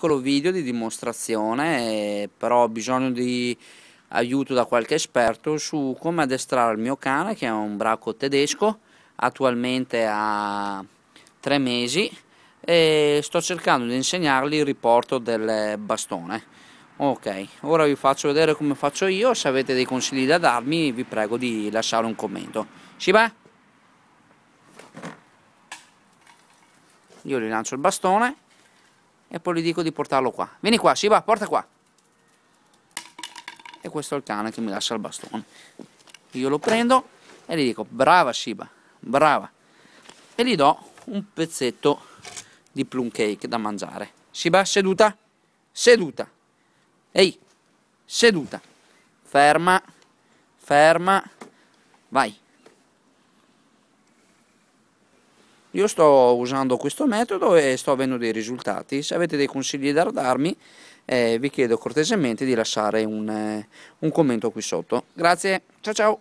piccolo video di dimostrazione, però ho bisogno di aiuto da qualche esperto su come addestrare il mio cane che è un bracco tedesco, attualmente ha tre mesi e sto cercando di insegnargli il riporto del bastone. Ok, ora vi faccio vedere come faccio io, se avete dei consigli da darmi vi prego di lasciare un commento. Si va? Io rilancio il bastone e poi gli dico di portarlo qua. Vieni qua, Shiba, porta qua. E questo è il cane che mi lascia il bastone. Io lo prendo e gli dico, brava Shiba, brava. E gli do un pezzetto di plum cake da mangiare. Shiba, seduta, seduta. Ehi, seduta. Ferma, ferma. Vai. Io sto usando questo metodo e sto avendo dei risultati. Se avete dei consigli da darmi, eh, vi chiedo cortesemente di lasciare un, eh, un commento qui sotto. Grazie, ciao ciao!